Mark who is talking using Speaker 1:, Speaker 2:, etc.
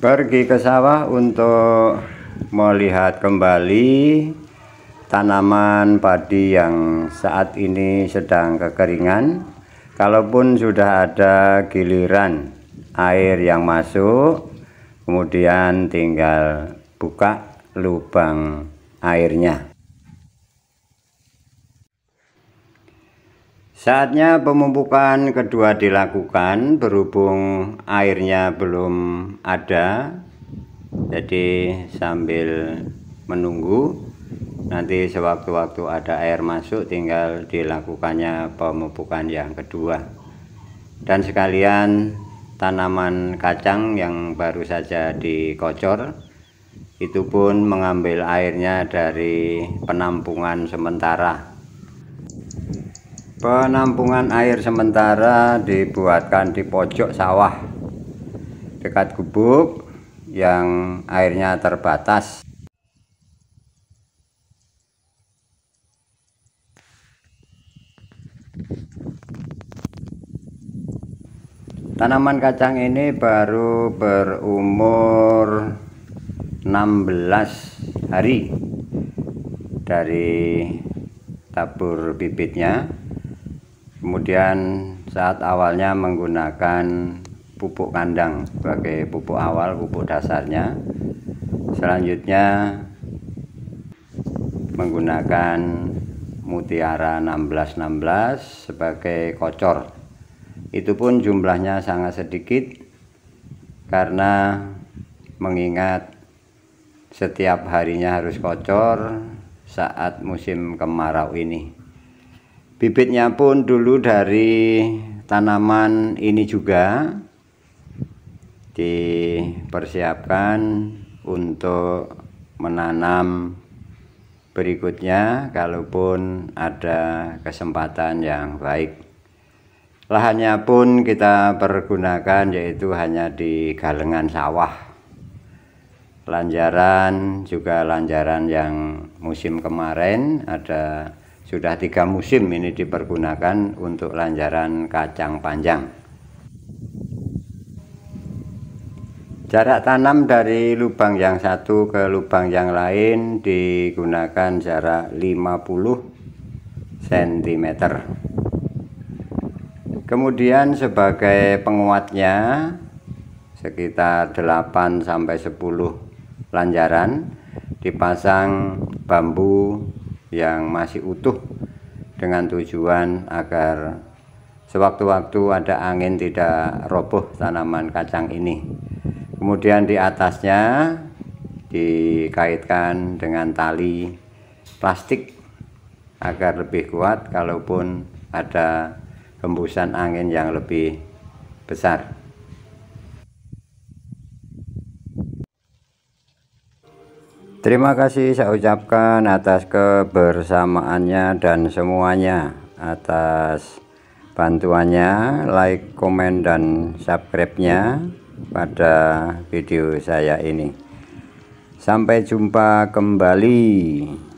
Speaker 1: pergi ke sawah untuk melihat kembali tanaman padi yang saat ini sedang kekeringan kalaupun sudah ada giliran air yang masuk kemudian tinggal buka lubang airnya Saatnya pemupukan kedua dilakukan berhubung airnya belum ada. Jadi sambil menunggu nanti sewaktu-waktu ada air masuk tinggal dilakukannya pemupukan yang kedua dan sekalian tanaman kacang yang baru saja dikocor itu pun mengambil airnya dari penampungan sementara Penampungan air sementara dibuatkan di pojok sawah dekat gubuk yang airnya terbatas. Tanaman kacang ini baru berumur 16 hari dari tabur bibitnya kemudian saat awalnya menggunakan pupuk kandang sebagai pupuk awal pupuk dasarnya selanjutnya menggunakan mutiara 1616 sebagai kocor itu pun jumlahnya sangat sedikit karena mengingat setiap harinya harus kocor saat musim kemarau ini bibitnya pun dulu dari tanaman ini juga dipersiapkan untuk menanam berikutnya kalaupun ada kesempatan yang baik lahannya pun kita pergunakan yaitu hanya di galengan sawah lanjaran juga lanjaran yang musim kemarin ada sudah tiga musim ini dipergunakan untuk lanjaran kacang panjang. Jarak tanam dari lubang yang satu ke lubang yang lain digunakan jarak 50 cm. Kemudian sebagai penguatnya sekitar 8 sampai 10 lanjaran dipasang bambu yang masih utuh dengan tujuan agar sewaktu-waktu ada angin tidak roboh tanaman kacang ini. Kemudian di atasnya dikaitkan dengan tali plastik agar lebih kuat kalaupun ada hembusan angin yang lebih besar. Terima kasih saya ucapkan atas kebersamaannya dan semuanya atas bantuannya, like, komen, dan subscribe-nya pada video saya ini. Sampai jumpa kembali.